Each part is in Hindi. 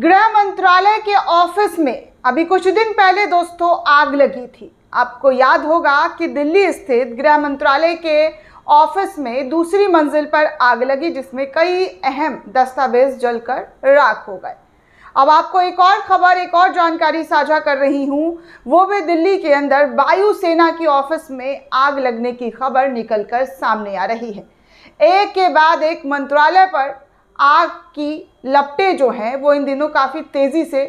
गृह मंत्रालय के ऑफिस में अभी कुछ दिन पहले दोस्तों आग लगी थी आपको याद होगा कि दिल्ली स्थित गृह मंत्रालय के ऑफिस में दूसरी मंजिल पर आग लगी जिसमें कई अहम दस्तावेज जलकर राख हो गए अब आपको एक और खबर एक और जानकारी साझा कर रही हूँ वो भी दिल्ली के अंदर वायुसेना की ऑफिस में आग लगने की खबर निकलकर सामने आ रही है एक के बाद एक मंत्रालय पर आग की लपटें जो हैं वो इन दिनों काफ़ी तेज़ी से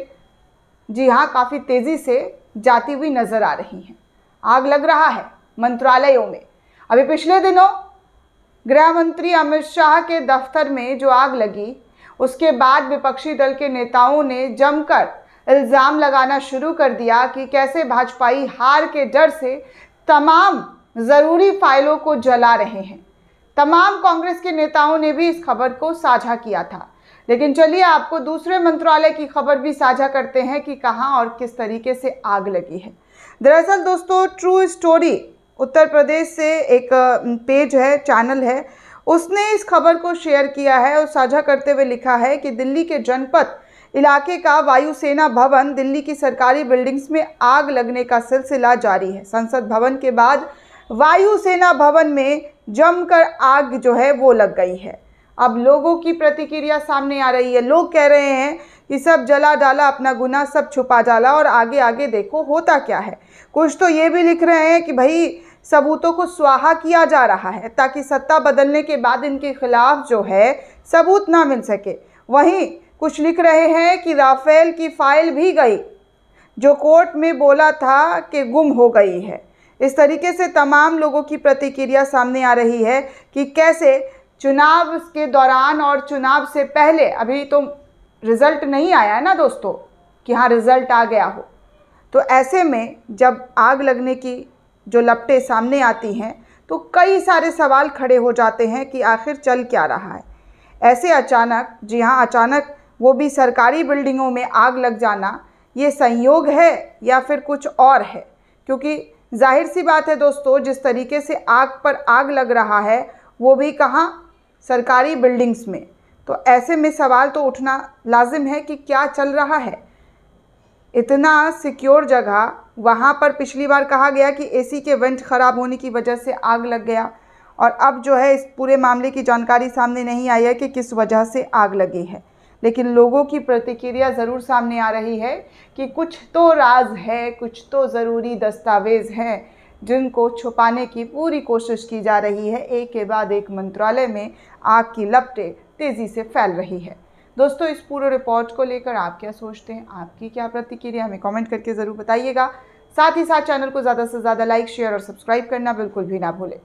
जी हाँ काफ़ी तेज़ी से जाती हुई नज़र आ रही हैं आग लग रहा है मंत्रालयों में अभी पिछले दिनों गृह मंत्री अमित शाह के दफ्तर में जो आग लगी उसके बाद विपक्षी दल के नेताओं ने जमकर इल्ज़ाम लगाना शुरू कर दिया कि कैसे भाजपाई हार के डर से तमाम ज़रूरी फाइलों को जला रहे हैं तमाम कांग्रेस के नेताओं ने भी इस खबर को साझा किया था लेकिन चलिए आपको दूसरे मंत्रालय की खबर भी साझा करते हैं कि कहाँ और किस तरीके से आग लगी है दरअसल दोस्तों ट्रू स्टोरी उत्तर प्रदेश से एक पेज है चैनल है उसने इस खबर को शेयर किया है और साझा करते हुए लिखा है कि दिल्ली के जनपद इलाके का वायुसेना भवन दिल्ली की सरकारी बिल्डिंग्स में आग लगने का सिलसिला जारी है संसद भवन के बाद वायुसेना भवन में जमकर आग जो है वो लग गई है अब लोगों की प्रतिक्रिया सामने आ रही है लोग कह रहे हैं कि सब जला डाला अपना गुना सब छुपा डाला और आगे आगे देखो होता क्या है कुछ तो ये भी लिख रहे हैं कि भाई सबूतों को स्वाहा किया जा रहा है ताकि सत्ता बदलने के बाद इनके खिलाफ जो है सबूत ना मिल सके वहीं कुछ लिख रहे हैं कि राफेल की फ़ाइल भी गई जो कोर्ट में बोला था कि गुम हो गई है इस तरीके से तमाम लोगों की प्रतिक्रिया सामने आ रही है कि कैसे चुनाव के दौरान और चुनाव से पहले अभी तो रिज़ल्ट नहीं आया है ना दोस्तों कि हाँ रिज़ल्ट आ गया हो तो ऐसे में जब आग लगने की जो लपटें सामने आती हैं तो कई सारे सवाल खड़े हो जाते हैं कि आखिर चल क्या रहा है ऐसे अचानक जी हाँ अचानक वो भी सरकारी बिल्डिंगों में आग लग जाना ये संयोग है या फिर कुछ और है क्योंकि जाहिर सी बात है दोस्तों जिस तरीके से आग पर आग लग रहा है वो भी कहाँ सरकारी बिल्डिंग्स में तो ऐसे में सवाल तो उठना लाजिम है कि क्या चल रहा है इतना सिक्योर जगह वहाँ पर पिछली बार कहा गया कि एसी के वेंट ख़राब होने की वजह से आग लग गया और अब जो है इस पूरे मामले की जानकारी सामने नहीं आई है कि किस वजह से आग लगी है लेकिन लोगों की प्रतिक्रिया ज़रूर सामने आ रही है कि कुछ तो राज है कुछ तो ज़रूरी दस्तावेज़ हैं जिनको छुपाने की पूरी कोशिश की जा रही है एक के बाद एक मंत्रालय में आग की लपटें तेज़ी से फैल रही है दोस्तों इस पूरे रिपोर्ट को लेकर आप क्या सोचते हैं आपकी क्या प्रतिक्रिया हमें कमेंट करके ज़रूर बताइएगा साथ ही साथ चैनल को ज़्यादा से ज़्यादा लाइक शेयर और सब्सक्राइब करना बिल्कुल भी ना भूलें